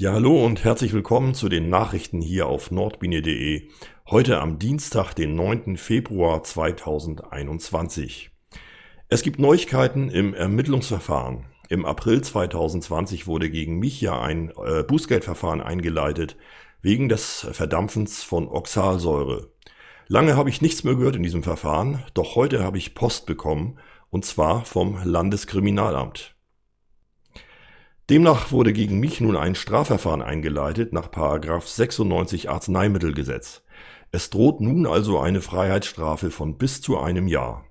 Ja, hallo und herzlich willkommen zu den Nachrichten hier auf nordbiene.de. Heute am Dienstag, den 9. Februar 2021. Es gibt Neuigkeiten im Ermittlungsverfahren. Im April 2020 wurde gegen mich ja ein äh, Bußgeldverfahren eingeleitet wegen des Verdampfens von Oxalsäure. Lange habe ich nichts mehr gehört in diesem Verfahren, doch heute habe ich Post bekommen und zwar vom Landeskriminalamt. Demnach wurde gegen mich nun ein Strafverfahren eingeleitet nach 96 Arzneimittelgesetz. Es droht nun also eine Freiheitsstrafe von bis zu einem Jahr.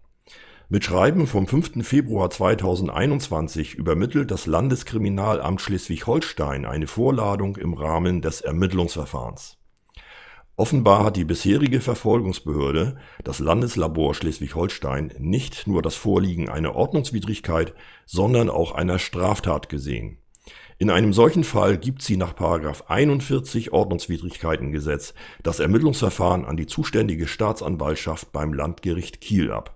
Mit Schreiben vom 5. Februar 2021 übermittelt das Landeskriminalamt Schleswig-Holstein eine Vorladung im Rahmen des Ermittlungsverfahrens. Offenbar hat die bisherige Verfolgungsbehörde, das Landeslabor Schleswig-Holstein, nicht nur das Vorliegen einer Ordnungswidrigkeit, sondern auch einer Straftat gesehen. In einem solchen Fall gibt sie nach 41 Ordnungswidrigkeitengesetz das Ermittlungsverfahren an die zuständige Staatsanwaltschaft beim Landgericht Kiel ab.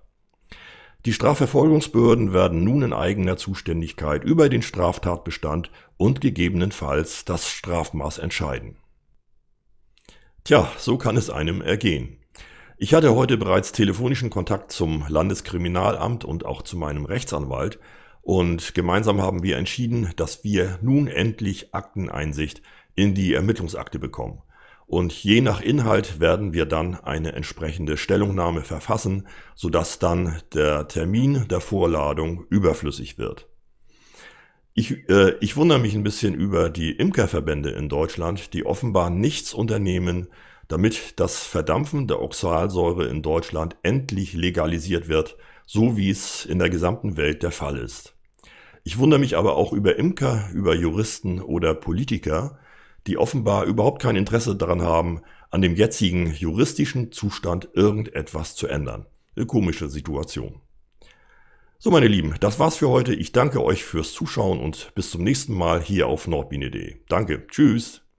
Die Strafverfolgungsbehörden werden nun in eigener Zuständigkeit über den Straftatbestand und gegebenenfalls das Strafmaß entscheiden. Tja, so kann es einem ergehen. Ich hatte heute bereits telefonischen Kontakt zum Landeskriminalamt und auch zu meinem Rechtsanwalt und gemeinsam haben wir entschieden, dass wir nun endlich Akteneinsicht in die Ermittlungsakte bekommen. Und je nach Inhalt werden wir dann eine entsprechende Stellungnahme verfassen, sodass dann der Termin der Vorladung überflüssig wird. Ich, äh, ich wundere mich ein bisschen über die Imkerverbände in Deutschland, die offenbar nichts unternehmen, damit das Verdampfen der Oxalsäure in Deutschland endlich legalisiert wird, so wie es in der gesamten Welt der Fall ist. Ich wundere mich aber auch über Imker, über Juristen oder Politiker, die offenbar überhaupt kein Interesse daran haben, an dem jetzigen juristischen Zustand irgendetwas zu ändern. Eine komische Situation. So, meine Lieben, das war's für heute. Ich danke euch fürs Zuschauen und bis zum nächsten Mal hier auf nordbiene.de. Danke, tschüss.